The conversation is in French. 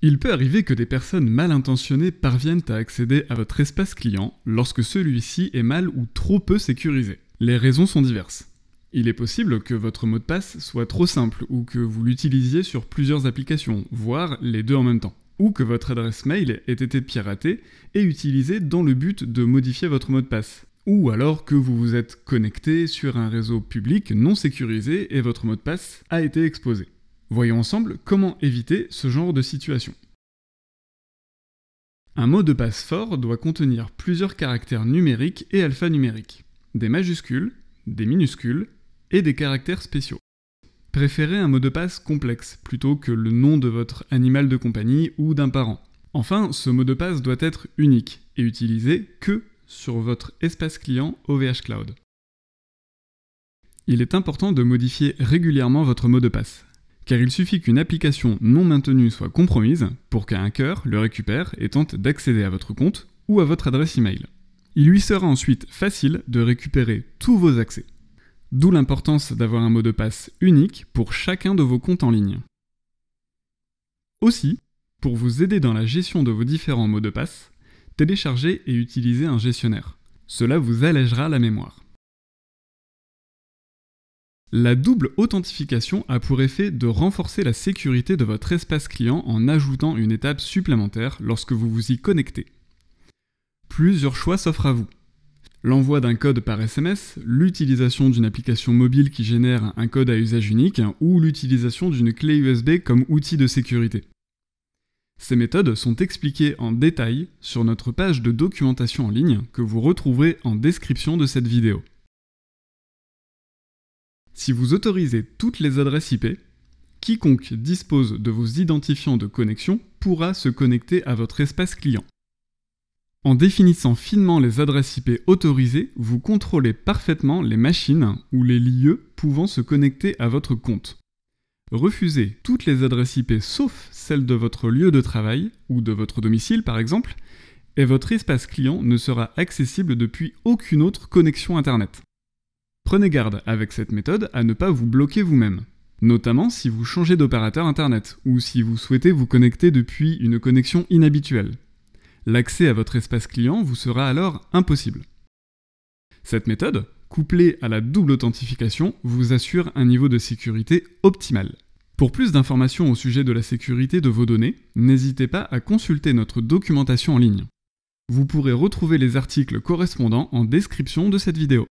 Il peut arriver que des personnes mal intentionnées parviennent à accéder à votre espace client lorsque celui-ci est mal ou trop peu sécurisé. Les raisons sont diverses. Il est possible que votre mot de passe soit trop simple ou que vous l'utilisiez sur plusieurs applications, voire les deux en même temps. Ou que votre adresse mail ait été piratée et utilisée dans le but de modifier votre mot de passe. Ou alors que vous vous êtes connecté sur un réseau public non sécurisé et votre mot de passe a été exposé. Voyons ensemble comment éviter ce genre de situation. Un mot de passe fort doit contenir plusieurs caractères numériques et alphanumériques, des majuscules, des minuscules et des caractères spéciaux. Préférez un mot de passe complexe plutôt que le nom de votre animal de compagnie ou d'un parent. Enfin, ce mot de passe doit être unique et utilisé que sur votre espace client OVH Cloud. Il est important de modifier régulièrement votre mot de passe car il suffit qu'une application non maintenue soit compromise pour qu'un hacker le récupère et tente d'accéder à votre compte ou à votre adresse email. Il lui sera ensuite facile de récupérer tous vos accès. D'où l'importance d'avoir un mot de passe unique pour chacun de vos comptes en ligne. Aussi, pour vous aider dans la gestion de vos différents mots de passe, téléchargez et utilisez un gestionnaire. Cela vous allégera la mémoire. La double authentification a pour effet de renforcer la sécurité de votre espace client en ajoutant une étape supplémentaire lorsque vous vous y connectez. Plusieurs choix s'offrent à vous. L'envoi d'un code par SMS, l'utilisation d'une application mobile qui génère un code à usage unique ou l'utilisation d'une clé USB comme outil de sécurité. Ces méthodes sont expliquées en détail sur notre page de documentation en ligne que vous retrouverez en description de cette vidéo. Si vous autorisez toutes les adresses IP, quiconque dispose de vos identifiants de connexion pourra se connecter à votre espace client. En définissant finement les adresses IP autorisées, vous contrôlez parfaitement les machines ou les lieux pouvant se connecter à votre compte. Refusez toutes les adresses IP sauf celles de votre lieu de travail ou de votre domicile par exemple, et votre espace client ne sera accessible depuis aucune autre connexion Internet. Prenez garde avec cette méthode à ne pas vous bloquer vous-même, notamment si vous changez d'opérateur Internet ou si vous souhaitez vous connecter depuis une connexion inhabituelle. L'accès à votre espace client vous sera alors impossible. Cette méthode, couplée à la double authentification, vous assure un niveau de sécurité optimal. Pour plus d'informations au sujet de la sécurité de vos données, n'hésitez pas à consulter notre documentation en ligne. Vous pourrez retrouver les articles correspondants en description de cette vidéo.